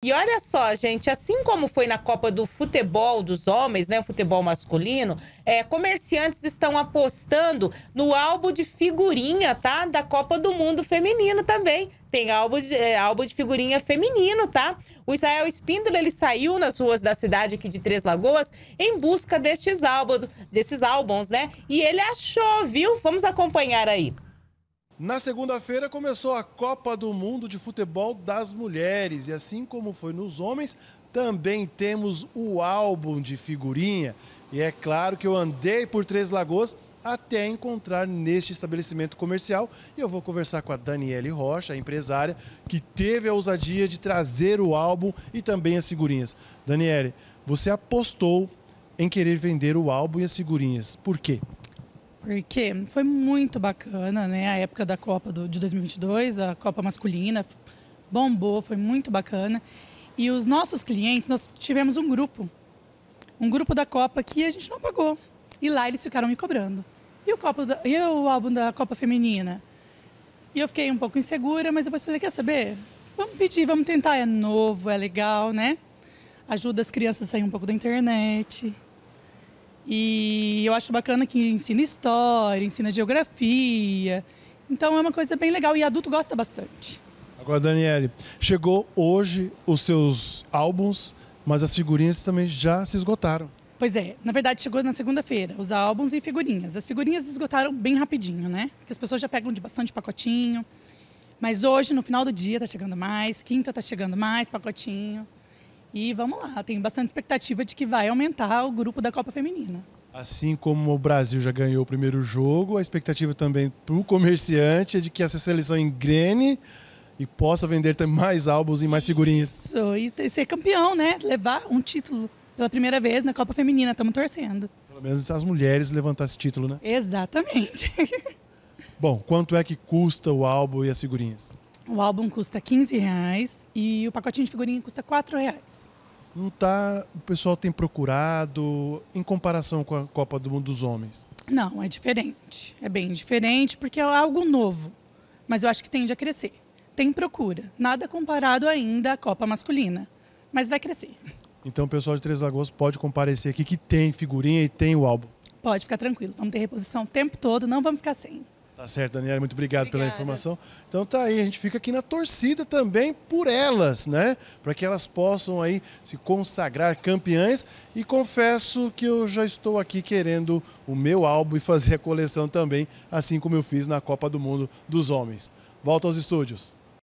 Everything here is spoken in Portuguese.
E olha só, gente, assim como foi na Copa do Futebol dos Homens, né, futebol masculino, é, comerciantes estão apostando no álbum de figurinha, tá? Da Copa do Mundo feminino também. Tem álbum de, é, álbum de figurinha feminino, tá? O Israel Espíndola, ele saiu nas ruas da cidade aqui de Três Lagoas em busca destes álbuns, desses álbuns, né? E ele achou, viu? Vamos acompanhar aí. Na segunda-feira começou a Copa do Mundo de Futebol das Mulheres e assim como foi nos homens, também temos o álbum de figurinha. E é claro que eu andei por Três Lagoas até encontrar neste estabelecimento comercial e eu vou conversar com a Daniele Rocha, a empresária que teve a ousadia de trazer o álbum e também as figurinhas. Daniele, você apostou em querer vender o álbum e as figurinhas. Por quê? porque foi muito bacana, né? A época da Copa do, de 2022, a Copa masculina, bombou, foi muito bacana. E os nossos clientes, nós tivemos um grupo, um grupo da Copa que a gente não pagou. E lá eles ficaram me cobrando. E o, copa da, e o álbum da Copa Feminina? E eu fiquei um pouco insegura, mas depois falei: quer saber? Vamos pedir, vamos tentar. É novo, é legal, né? Ajuda as crianças a sair um pouco da internet. E eu acho bacana que ensina história, ensina geografia. Então é uma coisa bem legal e adulto gosta bastante. Agora, Daniele, chegou hoje os seus álbuns, mas as figurinhas também já se esgotaram. Pois é, na verdade chegou na segunda-feira, os álbuns e figurinhas. As figurinhas se esgotaram bem rapidinho, né? Porque as pessoas já pegam de bastante pacotinho. Mas hoje, no final do dia, tá chegando mais, quinta tá chegando mais pacotinho. E vamos lá, tem bastante expectativa de que vai aumentar o grupo da Copa Feminina. Assim como o Brasil já ganhou o primeiro jogo, a expectativa também para o comerciante é de que essa seleção engrene e possa vender mais álbuns e mais figurinhas. Isso, e ser campeão, né? Levar um título pela primeira vez na Copa Feminina, estamos torcendo. Pelo menos as mulheres levantar esse título, né? Exatamente. Bom, quanto é que custa o álbum e as figurinhas? O álbum custa 15 reais e o pacotinho de figurinha custa 4 reais. Não tá. O pessoal tem procurado em comparação com a Copa do Mundo dos Homens? Não, é diferente. É bem diferente porque é algo novo. Mas eu acho que tende a crescer. Tem procura. Nada comparado ainda à Copa Masculina. Mas vai crescer. Então o pessoal de Três Lagoas pode comparecer aqui que tem figurinha e tem o álbum. Pode ficar tranquilo. Vamos ter reposição o tempo todo, não vamos ficar sem. Tá certo, Daniela, muito obrigado Obrigada. pela informação. Então tá aí, a gente fica aqui na torcida também por elas, né? Para que elas possam aí se consagrar campeãs. E confesso que eu já estou aqui querendo o meu álbum e fazer a coleção também, assim como eu fiz na Copa do Mundo dos Homens. Volta aos estúdios.